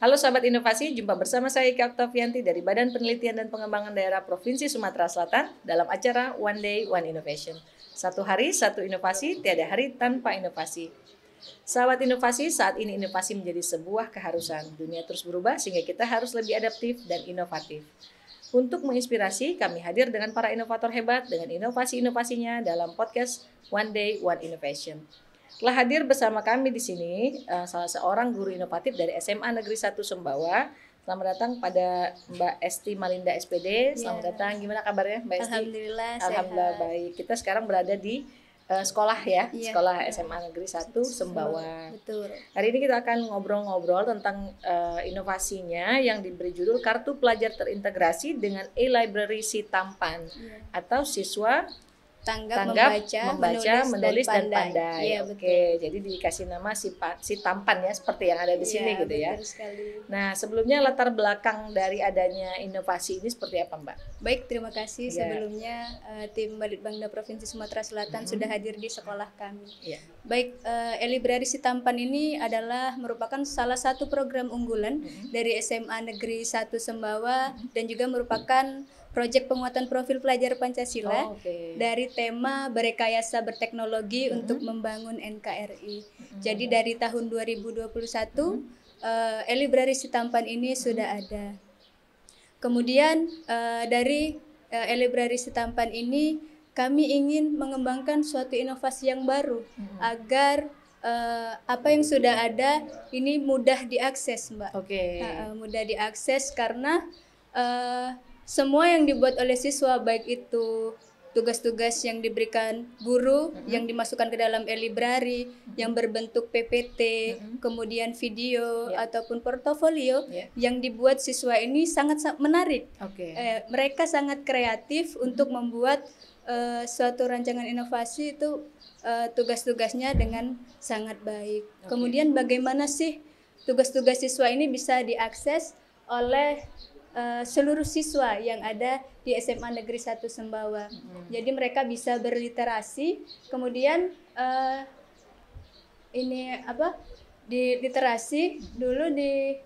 Halo sahabat inovasi, jumpa bersama saya Ika Oktavianti dari Badan Penelitian dan Pengembangan Daerah Provinsi Sumatera Selatan dalam acara One Day One Innovation. Satu hari, satu inovasi, tiada hari tanpa inovasi. Sahabat inovasi, saat ini inovasi menjadi sebuah keharusan. Dunia terus berubah sehingga kita harus lebih adaptif dan inovatif. Untuk menginspirasi, kami hadir dengan para inovator hebat dengan inovasi-inovasinya dalam podcast One Day One Innovation. Telah hadir bersama kami di sini eh, salah seorang guru inovatif dari SMA Negeri 1 Sembawa. Selamat datang pada Mbak Esti Malinda SPD. Selamat yeah. datang. Gimana kabarnya Mbak Esti? Alhamdulillah. Alhamdulillah sehat. baik. Kita sekarang berada di uh, sekolah ya, iya. sekolah SMA Negeri 1 Sembawa. Betul. Hari ini kita akan ngobrol-ngobrol tentang uh, inovasinya yang diberi judul Kartu Pelajar Terintegrasi dengan E-Library Sitampan Tampan iya. atau siswa tanggap, tanggap membaca, membaca menulis, menulis dan pandai. Dan pandai. Ya, Oke, betul. jadi dikasih nama si si tampan ya seperti yang ada di iya, sini ya, gitu ya. Sekali. Nah, sebelumnya latar belakang dari adanya inovasi ini seperti apa, Mbak? Baik, terima kasih ya. sebelumnya uh, tim Balitbangda Provinsi Sumatera Selatan hmm. sudah hadir di sekolah kami. Ya. Baik, uh, eh, Elibrary si tampan ini adalah merupakan salah satu program unggulan hmm. dari SMA Negeri 1 Sembawa hmm. dan juga merupakan proyek penguatan profil pelajar Pancasila oh, okay. dari tema berekayasa berteknologi -hmm. untuk membangun NKRI. -hmm. Jadi dari tahun 2021 mm -hmm. uh, e-library Sitampan ini -hmm. sudah ada. Kemudian uh, dari uh, eh, e-library Sitampan ini kami ingin mengembangkan suatu inovasi yang baru -hmm. agar uh, apa yang sudah ada ini mudah diakses, Mbak. Okay. Uh, mudah diakses karena uh, semua yang dibuat oleh siswa baik itu tugas-tugas yang diberikan guru mm-hmm. yang dimasukkan ke dalam e-library mm-hmm. yang berbentuk PPT, mm-hmm. kemudian video yeah. ataupun portofolio yeah. yang dibuat siswa ini sangat menarik. Okay. Eh, mereka sangat kreatif mm-hmm. untuk membuat uh, suatu rancangan inovasi itu uh, tugas-tugasnya dengan sangat baik. Okay. Kemudian bagaimana sih tugas-tugas siswa ini bisa diakses oleh Eh, seluruh siswa yang ada di SMA Negeri 1 Sembawa. Hmm. Jadi mereka bisa berliterasi, kemudian uh, ini apa? di literasi hmm. dulu di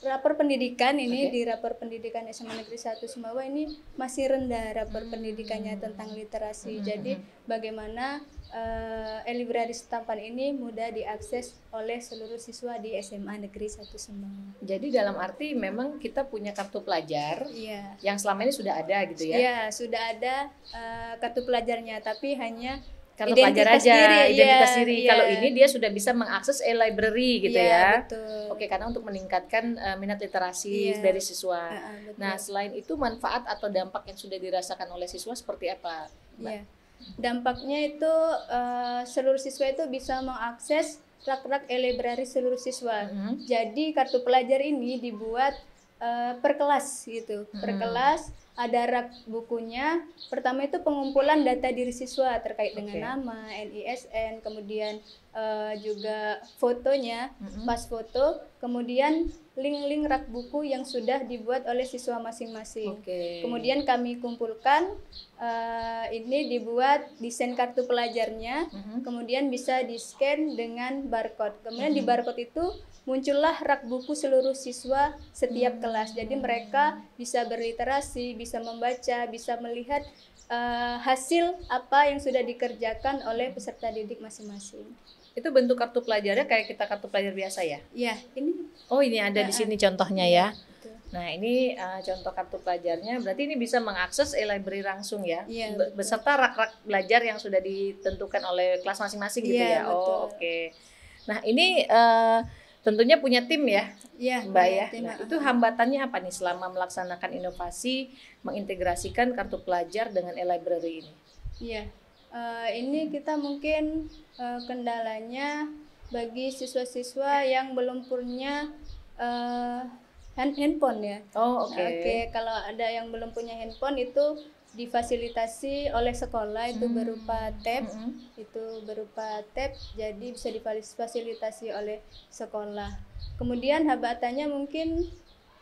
rapor pendidikan ini okay. di rapor pendidikan SMA Negeri 1 Sumbawa ini masih rendah rapor hmm. pendidikannya tentang literasi. Hmm. Jadi bagaimana uh, eh, e-library setampan ini mudah diakses oleh seluruh siswa di SMA Negeri 1 Sumbawa. Jadi dalam arti memang kita punya kartu pelajar yeah. yang selama ini sudah ada gitu ya. Iya, yeah, sudah ada uh, kartu pelajarnya tapi hanya kalau pelajar aja diri, iya, identitas diri. Yeah. Kalau ini dia sudah bisa mengakses e-library gitu yeah, ya. Betul. Oke, karena untuk meningkatkan uh, minat literasi yeah. dari siswa. Uh, uh, Nah, selain itu manfaat atau dampak yang sudah dirasakan oleh siswa seperti apa, Yeah. Dampaknya itu uh, seluruh siswa itu bisa mengakses rak-rak e-library seluruh siswa. Mm -hmm. Jadi kartu pelajar ini dibuat uh, per kelas gitu, mm -hmm. per mm-hmm. kelas ada rak bukunya. Pertama itu pengumpulan data diri siswa terkait dengan nama, NISN, kemudian uh, juga fotonya, mm -hmm. pas foto. Kemudian link-link rak buku yang sudah dibuat oleh siswa masing-masing. Okay. Kemudian kami kumpulkan uh, ini dibuat desain kartu pelajarnya. Mm -hmm. Kemudian bisa di-scan dengan barcode. Kemudian mm -hmm. di mhm. barcode itu muncullah rak buku seluruh siswa setiap mm -hmm. kelas. Jadi mereka bisa berliterasi, bisa membaca, bisa melihat uh, hasil apa yang sudah dikerjakan oleh peserta didik masing-masing. Itu bentuk kartu pelajarnya kayak kita kartu pelajar biasa ya? Iya, ini. Oh, ini ada ya, di iya. sini contohnya ya. Itu. Iya, nah, ini uh, contoh kartu pelajarnya. Berarti ini bisa mengakses e-library langsung ya? Iya. Beserta rak-rak belajar yang sudah ditentukan oleh kelas masing-masing gitu ya? ya? Oh, oke. Okay. Nah, ini uh, tentunya punya tim ya, ya Mbak ya. Tim, nah, itu hambatannya apa nih selama melaksanakan inovasi mengintegrasikan kartu pelajar dengan e-library ini? Iya, uh, ini kita mungkin uh, kendalanya bagi siswa-siswa yang belum punya uh, handphone ya. Oh oke. Okay. Nah, oke okay, kalau ada yang belum punya handphone itu difasilitasi oleh sekolah itu hmm. berupa tab hmm. itu berupa tab jadi bisa difasilitasi oleh sekolah kemudian habatannya mungkin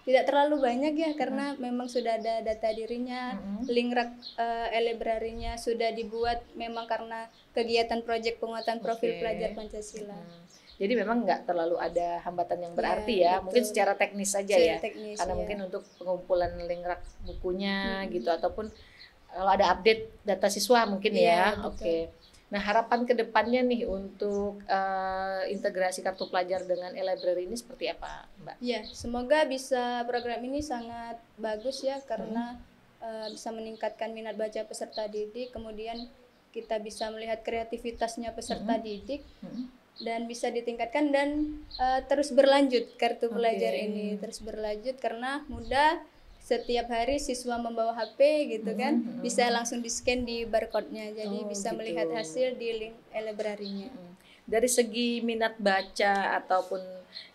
tidak terlalu banyak ya karena hmm. memang sudah ada data dirinya hmm. link rak uh, e sudah dibuat memang karena kegiatan proyek penguatan profil pelajar Pancasila hmm. Jadi memang nggak terlalu ada hambatan yang iya, berarti ya, ya. mungkin secara teknis saja ya, teknis, karena ya. mungkin untuk pengumpulan link bukunya hmm. gitu ataupun kalau ada update data siswa mungkin yeah, ya. Oke. Okay. Nah, harapan kedepannya nih untuk uh, integrasi kartu pelajar dengan e-library ini seperti apa, Mbak? Ya, semoga bisa program ini sangat bagus ya karena hmm. uh, bisa meningkatkan minat baca peserta didik, kemudian kita bisa melihat kreativitasnya peserta hmm. didik. Hmm dan bisa ditingkatkan dan uh, terus berlanjut kartu pelajar okay. ini terus berlanjut karena mudah setiap hari siswa membawa HP gitu kan mm -hmm. bisa langsung di scan di barcode-nya jadi oh, bisa gitu. melihat hasil di link e library Mm -hmm. Dari segi minat baca ataupun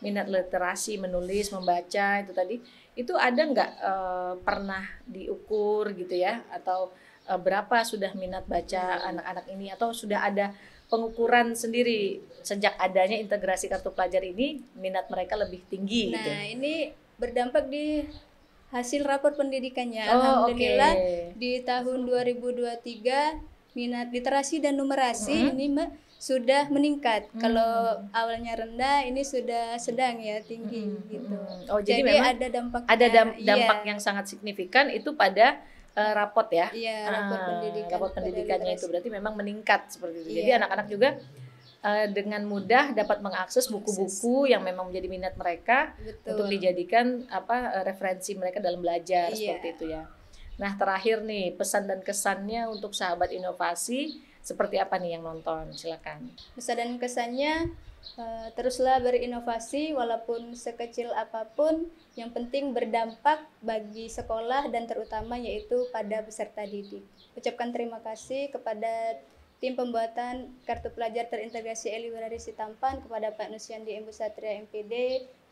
minat literasi menulis membaca itu tadi itu ada nggak e, pernah diukur gitu ya atau e, berapa sudah minat baca mm-hmm. anak-anak ini atau sudah ada pengukuran sendiri sejak adanya integrasi kartu pelajar ini minat mereka lebih tinggi. Gitu. Nah gitu. ini berdampak di hasil rapor pendidikannya. Oh, Alhamdulillah okay. di tahun 2023 minat literasi dan numerasi -hmm. ini Mbak sudah meningkat. Hmm. Kalau awalnya rendah, ini sudah sedang ya tinggi hmm. gitu. Oh, jadi, jadi ada iya. dampak ada dampak iya. yang sangat signifikan itu pada uh, rapot ya. Iya, rapot ah, pendidikan. Rapot pendidikannya itu berarti memang meningkat seperti itu. Iya. Jadi anak-anak juga uh, dengan mudah dapat mengakses buku-buku yang memang menjadi minat mereka Betul. untuk dijadikan apa eh, referensi mereka dalam belajar yeah. seperti itu ya. Nah, terakhir nih pesan dan kesannya untuk sahabat inovasi seperti apa nih yang nonton? Silakan. Pesan dan kesannya uh, teruslah berinovasi walaupun sekecil apapun, yang penting berdampak bagi sekolah dan terutama yaitu pada peserta didik. Ucapkan terima kasih kepada tim pembuatan kartu pelajar terintegrasi e-library Sitampan kepada Pak Nusyandi Ibu Satria MPD,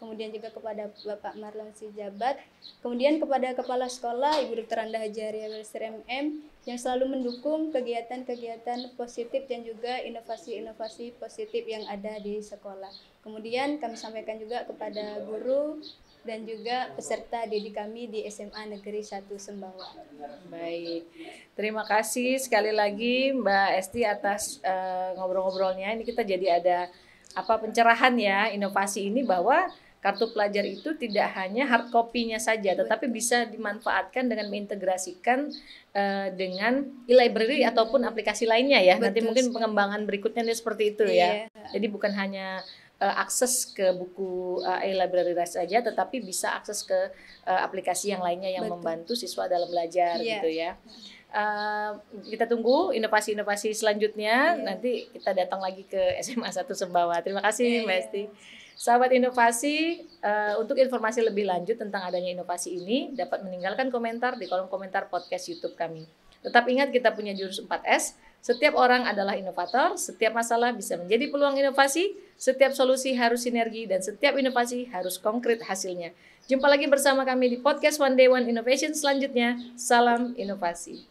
kemudian juga kepada Bapak Marlon Sijabat, kemudian kepada Kepala Sekolah Ibu Dr. Anda Hajar Aryabasir MM yang selalu mendukung kegiatan-kegiatan positif dan juga inovasi-inovasi positif yang ada di sekolah. Kemudian kami sampaikan juga kepada guru dan juga peserta didik kami di SMA Negeri 1 Sembawa. Baik, terima kasih sekali lagi Mbak Esti atas uh, ngobrol-ngobrolnya. Ini kita jadi ada apa pencerahan ya inovasi ini bahwa kartu pelajar itu tidak hanya hard copy-nya saja, tetapi bisa dimanfaatkan dengan mengintegrasikan uh, dengan e-library hmm. ataupun aplikasi lainnya ya. Betul. Nanti mungkin pengembangan berikutnya seperti itu yeah. ya. Iya. Jadi bukan hanya uh, akses ke buku uh, e-library saja, tetapi bisa akses ke uh, aplikasi yang lainnya yang Betul. membantu siswa dalam belajar yeah. gitu ya. Uh, kita tunggu inovasi-inovasi selanjutnya. Yeah. Nanti kita datang lagi ke SMA 1 Sembawa. Terima kasih yeah, Mbak Esti. Yeah. Sahabat inovasi, uh, untuk informasi lebih lanjut tentang adanya inovasi ini dapat meninggalkan komentar di kolom komentar podcast YouTube kami. Tetap ingat kita punya jurus 4S, setiap orang adalah inovator, setiap masalah bisa menjadi peluang inovasi, setiap solusi harus sinergi, dan setiap inovasi harus konkret hasilnya. Jumpa lagi bersama kami di podcast One Day One Innovation selanjutnya. Salam inovasi.